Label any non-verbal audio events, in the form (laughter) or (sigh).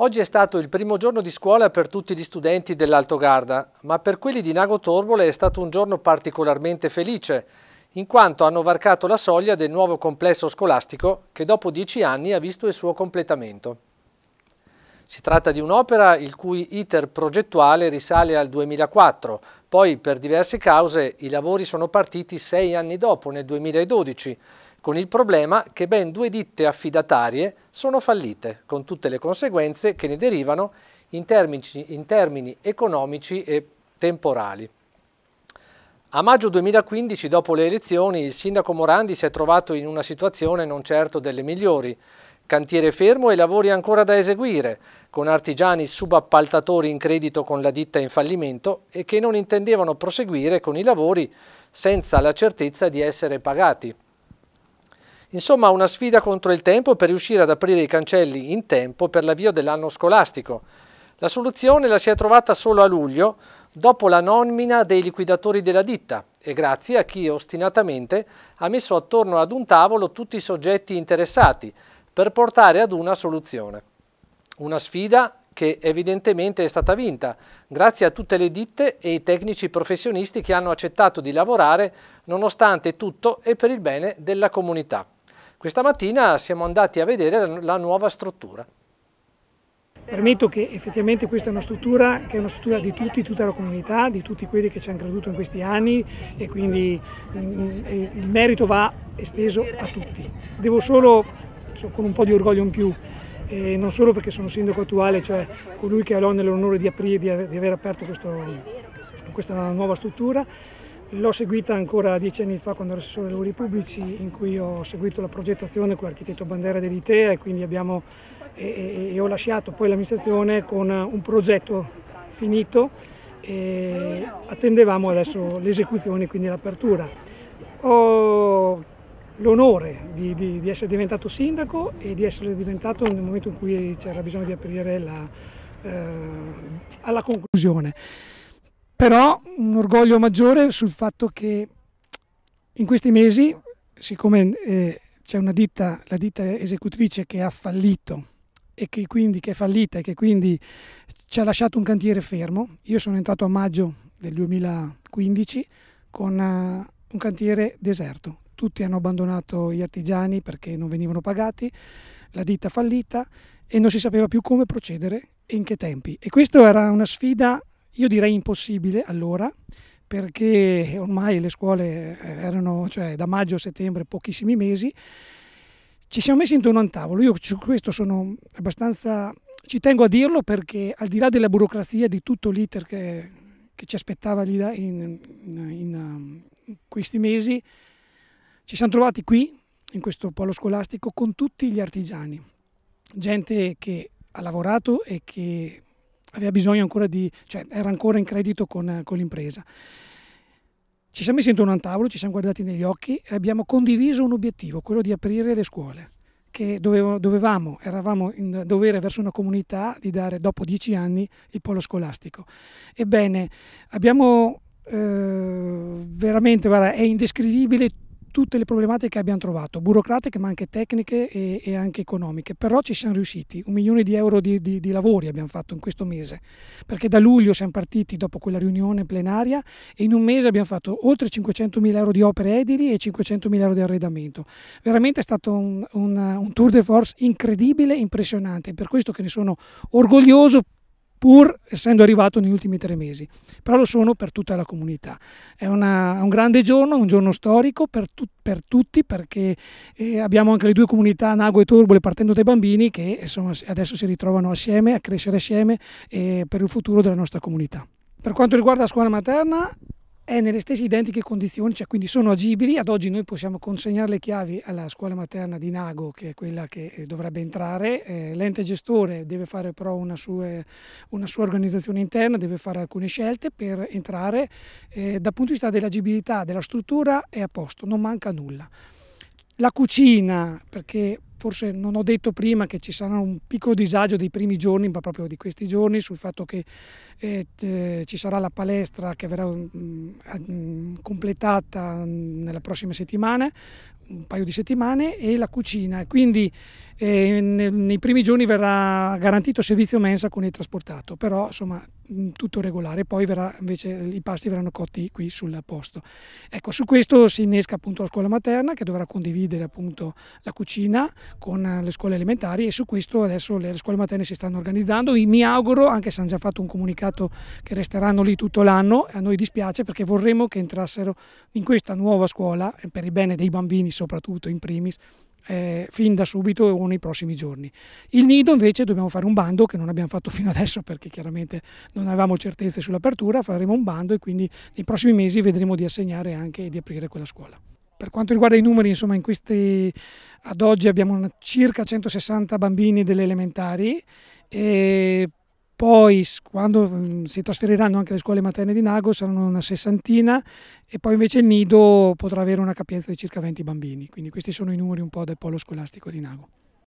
Oggi è stato il primo giorno di scuola per tutti gli studenti dell'Alto Garda, ma per quelli di Nago Torbole è stato un giorno particolarmente felice, in quanto hanno varcato la soglia del nuovo complesso scolastico che dopo dieci anni ha visto il suo completamento. Si tratta di un'opera il cui iter progettuale risale al 2004, poi per diverse cause i lavori sono partiti sei anni dopo, nel 2012, con il problema che ben due ditte affidatarie sono fallite, con tutte le conseguenze che ne derivano in termini, in termini economici e temporali. A maggio 2015, dopo le elezioni, il sindaco Morandi si è trovato in una situazione non certo delle migliori. Cantiere fermo e lavori ancora da eseguire, con artigiani subappaltatori in credito con la ditta in fallimento e che non intendevano proseguire con i lavori senza la certezza di essere pagati. Insomma una sfida contro il tempo per riuscire ad aprire i cancelli in tempo per l'avvio dell'anno scolastico. La soluzione la si è trovata solo a luglio, dopo la nomina dei liquidatori della ditta e grazie a chi ostinatamente ha messo attorno ad un tavolo tutti i soggetti interessati per portare ad una soluzione. Una sfida che evidentemente è stata vinta grazie a tutte le ditte e i tecnici professionisti che hanno accettato di lavorare nonostante tutto e per il bene della comunità. Questa mattina siamo andati a vedere la nuova struttura. Permetto che effettivamente questa è una struttura che è una struttura di tutti, tutta la comunità, di tutti quelli che ci hanno creduto in questi anni e quindi mm, mm, il merito va esteso a tutti. Devo solo, con un po' di orgoglio in più, eh, non solo perché sono sindaco attuale, cioè colui che ha l'onore di, di, aver aperto questo, questa nuova struttura, L'ho seguita ancora dieci anni fa quando ero assessore dei lavori pubblici in cui ho seguito la progettazione con l'architetto Bandera dell'ITEA e quindi abbiamo, e, e ho lasciato poi l'amministrazione con un progetto finito e attendevamo adesso l'esecuzione e quindi l'apertura. Ho l'onore di, di, di, essere diventato sindaco e di essere diventato nel momento in cui c'era bisogno di aprire la, eh, alla conclusione però un orgoglio maggiore sul fatto che in questi mesi, siccome eh, c'è una ditta, la ditta esecutrice che ha fallito e che quindi che è fallita e che quindi ci ha lasciato un cantiere fermo, io sono entrato a maggio del 2015 con uh, un cantiere deserto. Tutti hanno abbandonato gli artigiani perché non venivano pagati, la ditta fallita e non si sapeva più come procedere e in che tempi. E questa era una sfida io direi impossibile allora, perché ormai le scuole erano cioè, da maggio a settembre pochissimi mesi. Ci siamo messi intorno a un tavolo, io su questo sono abbastanza, ci tengo a dirlo perché al di là della burocrazia, di tutto l'iter che, che ci aspettava lì in, in, in, in questi mesi, ci siamo trovati qui, in questo polo scolastico, con tutti gli artigiani, gente che ha lavorato e che aveva bisogno ancora di, cioè era ancora in credito con, con l'impresa. Ci siamo messi intorno a un tavolo, ci siamo guardati negli occhi e abbiamo condiviso un obiettivo, quello di aprire le scuole, che dovevamo, dovevamo eravamo in dovere verso una comunità di dare dopo dieci anni il polo scolastico. Ebbene, abbiamo eh, veramente, guarda, è indescrivibile tutte le problematiche che abbiamo trovato, burocratiche ma anche tecniche e, e anche economiche, però ci siamo riusciti, un milione di euro di, di, di, lavori abbiamo fatto in questo mese, perché da luglio siamo partiti dopo quella riunione plenaria e in un mese abbiamo fatto oltre 500 mila euro di opere edili e 500 mila euro di arredamento, veramente è stato un, un, un tour de force incredibile e impressionante, per questo che ne sono orgoglioso pur essendo arrivato negli ultimi tre mesi, però lo sono per tutta la comunità. È una, un grande giorno, un giorno storico per, tu, per tutti perché eh, abbiamo anche le due comunità, Nago e Turbole, partendo dai bambini che insomma, adesso si ritrovano assieme, a crescere assieme eh, per il futuro della nostra comunità. Per quanto riguarda la scuola materna, è nelle stesse identiche condizioni, cioè quindi sono agibili. Ad oggi noi possiamo consegnare le chiavi alla scuola materna di Nago, che è quella che eh, dovrebbe entrare. Eh, l'ente gestore deve fare però una sua, una sua, organizzazione interna, deve fare alcune scelte per entrare. Eh, dal punto di vista dell'agibilità della struttura è a posto, non manca nulla. La cucina, perché forse non ho detto prima che ci sarà un piccolo disagio dei primi giorni, ma proprio di questi giorni, sul fatto che eh, eh, ci sarà la palestra che verrà mh, mm, mm, completata mh, mm, nella prossima settimana, un paio di settimane, e la cucina. Quindi eh, nei, nei primi giorni verrà garantito servizio mensa con il trasportato, però insomma Mm, tutto regolare, poi verrà, invece i pasti verranno cotti qui sul posto. Ecco, su questo si innesca appunto la scuola materna che dovrà condividere appunto la cucina con eh, le scuole elementari e su questo adesso le scuole materne si stanno organizzando. E mi auguro, anche se hanno già fatto un comunicato che resteranno lì tutto l'anno, a noi dispiace perché vorremmo che entrassero in questa nuova scuola, per il bene dei bambini soprattutto in primis, eh, fin da subito o nei prossimi giorni. Il nido invece dobbiamo fare un bando che non abbiamo fatto (laughs) fino adesso perché chiaramente non avevamo certezze sull'apertura, faremo un bando e quindi nei prossimi mesi vedremo di assegnare anche e di aprire quella scuola. Per quanto riguarda i numeri, insomma, in questi, ad oggi abbiamo circa 160 bambini delle elementari e poi quando mm, si trasferiranno anche le scuole materne di Nago saranno una sessantina e poi invece il nido potrà avere una capienza di circa 20 bambini, quindi questi sono i numeri un po' del polo scolastico di Nago.